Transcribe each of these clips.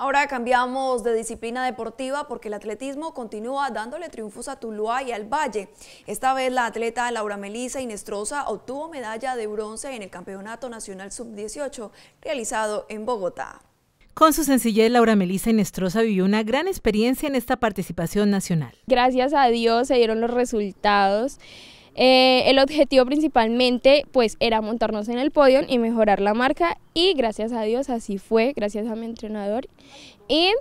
Ahora cambiamos de disciplina deportiva porque el atletismo continúa dándole triunfos a Tuluá y al Valle. Esta vez la atleta Laura Melisa Inestrosa obtuvo medalla de bronce en el Campeonato Nacional Sub-18 realizado en Bogotá. Con su sencillez, Laura Melisa Inestrosa vivió una gran experiencia en esta participación nacional. Gracias a Dios se dieron los resultados. Eh, el objetivo principalmente pues era montarnos en el podio y mejorar la marca y gracias a Dios así fue, gracias a mi entrenador. Y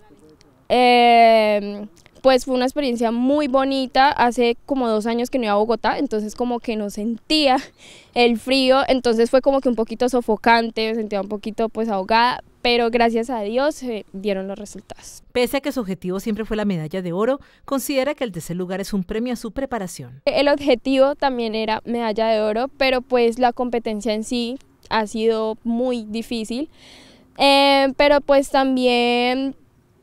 em, pues fue una experiencia muy bonita, hace como dos años que no iba a Bogotá, entonces como que no sentía el frío, entonces fue como que un poquito sofocante, me sentía un poquito pues ahogada, pero gracias a Dios se dieron los resultados. Pese a que su objetivo siempre fue la medalla de oro, considera que el tercer lugar es un premio a su preparación. El objetivo también era medalla de oro, pero pues la competencia en sí ha sido muy difícil, eh, pero pues también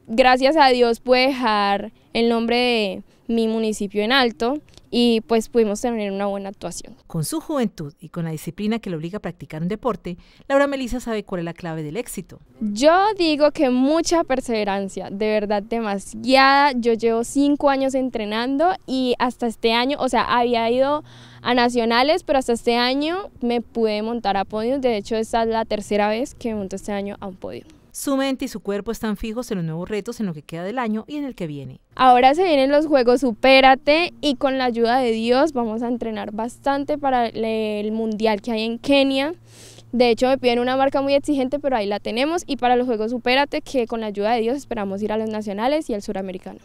gracias a Dios pude dejar el nombre de mi municipio en alto y pues pudimos tener una buena actuación. Con su juventud y con la disciplina que le obliga a practicar un deporte, Laura Melisa sabe cuál es la clave del éxito. Yo digo que mucha perseverancia, de verdad demasiada. Yo llevo cinco años entrenando y hasta este año, o sea, había ido a nacionales, pero hasta este año me pude montar a podios. De hecho, esta es la tercera vez que me monto este año a un podio. Su mente y su cuerpo están fijos en los nuevos retos en lo que queda del año y en el que viene. Ahora se vienen los Juegos Supérate y con la ayuda de Dios vamos a entrenar bastante para el Mundial que hay en Kenia. De hecho, me piden una marca muy exigente, pero ahí la tenemos. Y para los Juegos Supérate, que con la ayuda de Dios esperamos ir a los nacionales y al suramericano.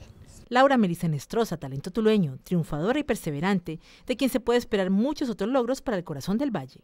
Laura Melissa Nestroza, talento tulueño, triunfadora y perseverante, de quien se puede esperar muchos otros logros para el corazón del Valle.